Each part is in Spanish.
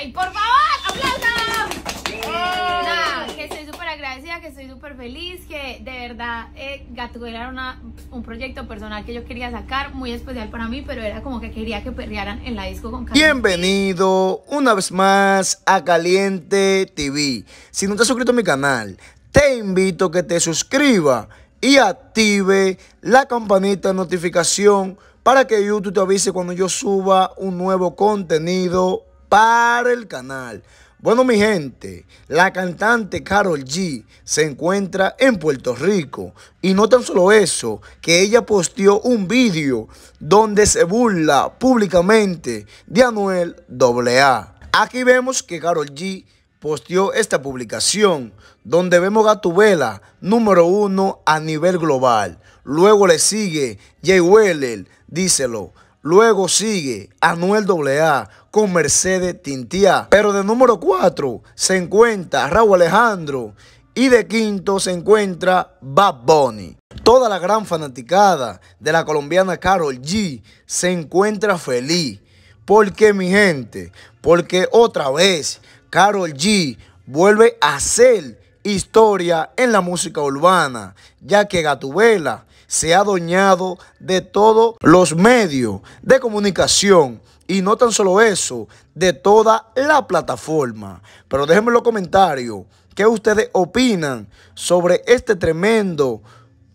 ¡Ay, por favor! ¡Aplausos! Nada, que estoy súper agradecida, que estoy súper feliz, que de verdad eh, era un proyecto personal que yo quería sacar, muy especial para mí, pero era como que quería que perrearan en la disco con Caliente. Bienvenido una vez más a Caliente TV. Si no te has suscrito a mi canal, te invito a que te suscribas y active la campanita de notificación para que YouTube te avise cuando yo suba un nuevo contenido para el canal. Bueno, mi gente, la cantante Carol G se encuentra en Puerto Rico. Y no tan solo eso, que ella posteó un vídeo donde se burla públicamente de Anuel AA. Aquí vemos que Carol G posteó esta publicación donde vemos Gatubela número uno a nivel global. Luego le sigue Jay Weller, díselo. Luego sigue Anuel AA con Mercedes Tintia. Pero de número 4 se encuentra Raúl Alejandro. Y de quinto se encuentra Bad Bunny. Toda la gran fanaticada de la colombiana Carol G se encuentra feliz. Porque mi gente, porque otra vez Carol G vuelve a hacer historia en la música urbana, ya que Gatubela se ha adueñado de todos los medios de comunicación. Y no tan solo eso, de toda la plataforma. Pero déjenme en los comentarios qué ustedes opinan sobre este tremendo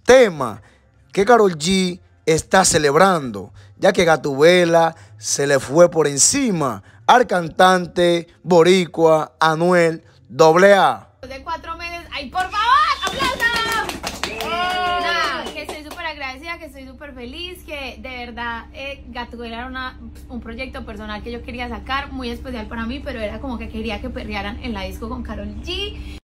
tema que Carol G está celebrando, ya que Gatubela se le fue por encima al cantante boricua Anuel AA. súper feliz que de verdad eh, era un proyecto personal que yo quería sacar, muy especial para mí, pero era como que quería que perrearan en la disco con Carol G.